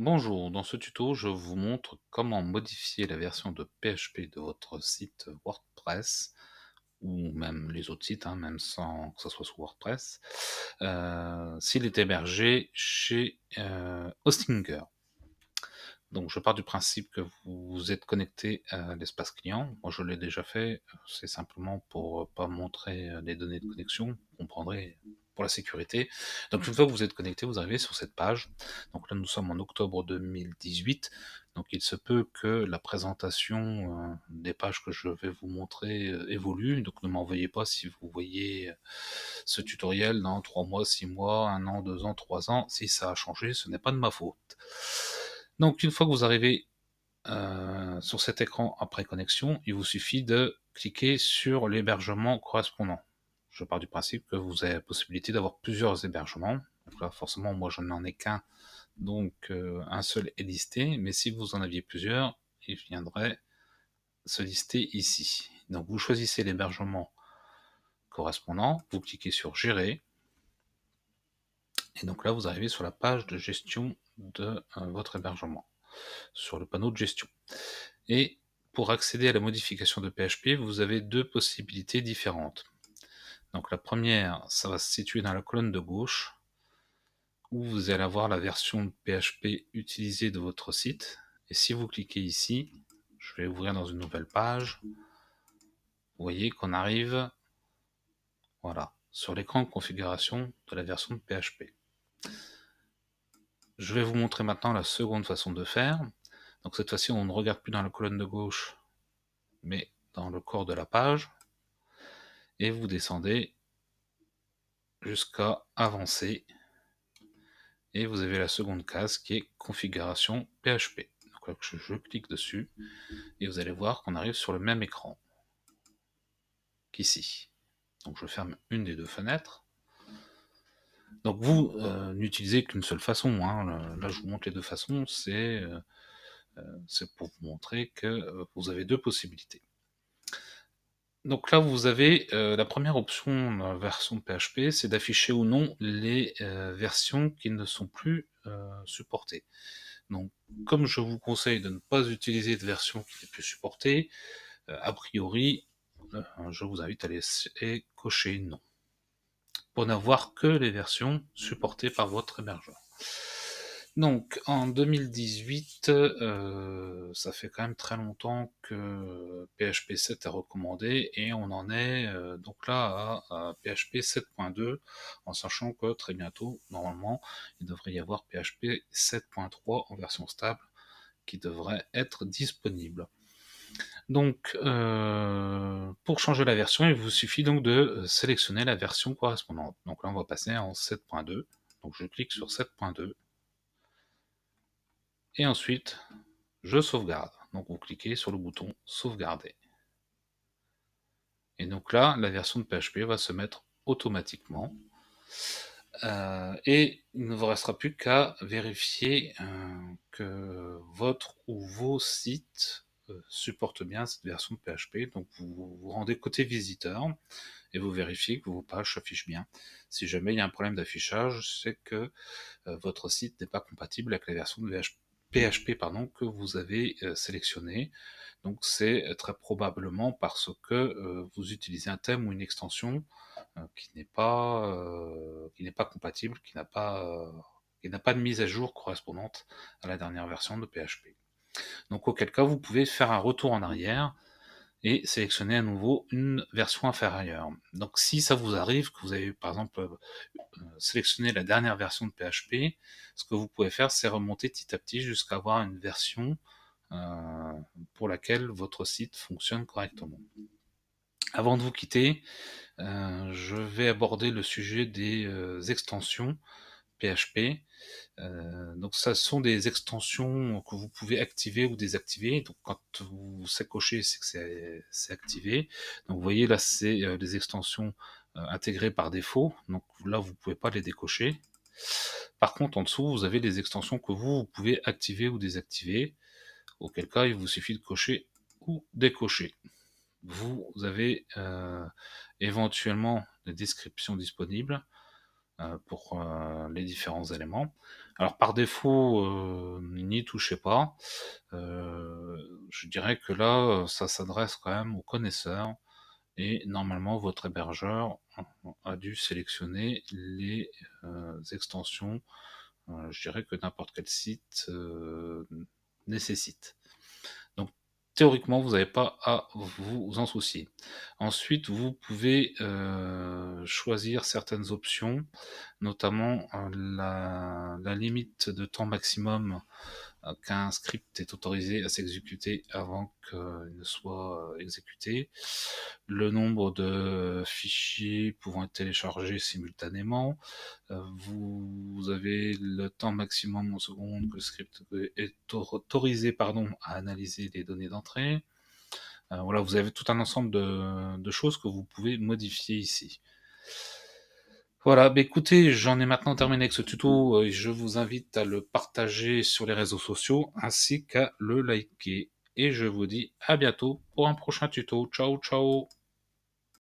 Bonjour, dans ce tuto, je vous montre comment modifier la version de PHP de votre site WordPress ou même les autres sites, hein, même sans que ce soit sous WordPress, euh, s'il est hébergé chez euh, Hostinger. Donc je pars du principe que vous êtes connecté à l'espace client. Moi je l'ai déjà fait, c'est simplement pour pas montrer euh, les données de connexion. Vous comprendrez la sécurité. Donc mm. une fois que vous êtes connecté, vous arrivez sur cette page. Donc là, nous sommes en octobre 2018. Donc il se peut que la présentation euh, des pages que je vais vous montrer euh, évolue. Donc ne m'envoyez pas si vous voyez euh, ce tutoriel dans trois mois, six mois, un an, deux ans, trois ans. Si ça a changé, ce n'est pas de ma faute. Donc une fois que vous arrivez sur cet écran après connexion, il vous suffit de cliquer sur l'hébergement correspondant je pars du principe que vous avez la possibilité d'avoir plusieurs hébergements. là, forcément, moi, je n'en ai qu'un. Donc, euh, un seul est listé. Mais si vous en aviez plusieurs, il viendrait se lister ici. Donc, vous choisissez l'hébergement correspondant. Vous cliquez sur Gérer. Et donc là, vous arrivez sur la page de gestion de euh, votre hébergement, sur le panneau de gestion. Et pour accéder à la modification de PHP, vous avez deux possibilités différentes. Donc la première, ça va se situer dans la colonne de gauche, où vous allez avoir la version PHP utilisée de votre site. Et si vous cliquez ici, je vais ouvrir dans une nouvelle page. Vous voyez qu'on arrive voilà, sur l'écran de configuration de la version de PHP. Je vais vous montrer maintenant la seconde façon de faire. Donc cette fois-ci, on ne regarde plus dans la colonne de gauche, mais dans le corps de la page et vous descendez jusqu'à avancer et vous avez la seconde case qui est configuration PHP. je, clique dessus et vous allez voir qu'on arrive sur le même écran qu'ici. Donc je ferme une des deux fenêtres. Donc vous euh, n'utilisez qu'une seule façon. Hein. Là, je vous montre les deux façons. C'est euh, euh, pour vous montrer que vous avez deux possibilités. Donc là, vous avez euh, la première option la euh, version PHP, c'est d'afficher ou non les euh, versions qui ne sont plus supportées. Donc, comme je vous conseille de ne pas utiliser de version qui n'est plus supportée, a priori, je vous invite à aller cocher non pour n'avoir que les versions supportées par votre hébergeur. Donc en 2018, euh, ça fait quand même très longtemps que PHP 7 est recommandé et on en est euh, donc là à, PHP 7.2 en sachant que très bientôt, normalement, il devrait y avoir PHP 7.3 en version stable qui devrait être disponible. Donc, euh, pour changer la version, il vous suffit donc de sélectionner la version correspondante. Donc là, on va passer en 7.2. Donc je clique sur 7.2 et ensuite je sauvegarde. Donc vous cliquez sur le bouton sauvegarder. Et donc là, la version de PHP va se mettre automatiquement. Euh, et il ne vous restera plus qu'à vérifier euh, que votre ou vos sites euh, supportent bien cette version de PHP. Donc vous vous rendez côté visiteur et vous vérifiez que vos pages s'affichent bien. Si jamais il y a un problème d'affichage, c'est que votre site n'est pas compatible avec la version de PHP PHP pardon, que vous avez euh, sélectionné. Donc c'est euh, très probablement parce que euh, vous utilisez un thème ou une extension qui n'est pas, qui n'est pas compatible, qui n'a pas, qui n'a pas de mise à jour correspondante à la dernière version de PHP. Donc auquel cas vous pouvez faire un retour en arrière et sélectionner à nouveau une version inférieure. Donc si ça vous arrive que vous avez par exemple euh, euh, sélectionné la dernière version de PHP, ce que vous pouvez faire c'est remonter petit à petit jusqu'à avoir une version euh, pour laquelle votre site fonctionne correctement. Avant de vous quitter, je vais aborder le sujet des extensions. PHP. Euh, donc ce sont des extensions que vous pouvez activer ou désactiver. Donc quand vous s'écochez, c'est que c'est activé. Donc vous voyez là c'est des euh, extensions euh, intégrées par défaut. Donc là vous pouvez pas les décocher. Par contre en dessous vous avez des extensions que vous pouvez activer ou désactiver. Auquel cas il vous suffit de cocher ou décocher. Vous avez éventuellement des descriptions disponibles. Euh, pour euh, les différents éléments. Alors par défaut, euh, n'y touchez pas. je dirais que là, ça s'adresse quand même aux connaisseurs. Et normalement, votre hébergeur a dû sélectionner les extensions, je dirais que n'importe quel site nécessite théoriquement, vous n'avez pas à vous en soucier. Ensuite, vous pouvez euh, choisir certaines options, notamment euh, la, la, limite de temps maximum euh, qu'un script est autorisé à s'exécuter avant qu'il ne soit euh, exécuté, le nombre de fichiers pouvant être téléchargés simultanément, euh, vous avez le temps maximum en seconde que le script est autorisé pardon, à analyser les données d'entrée. voilà, vous avez tout un ensemble de choses que vous pouvez modifier ici. Voilà, bah, écoutez, j'en ai maintenant terminé avec ce tuto. Euh, je vous invite à le partager sur les réseaux sociaux ainsi qu'à le liker. Et je vous dis à bientôt pour un prochain tuto. Ciao, ciao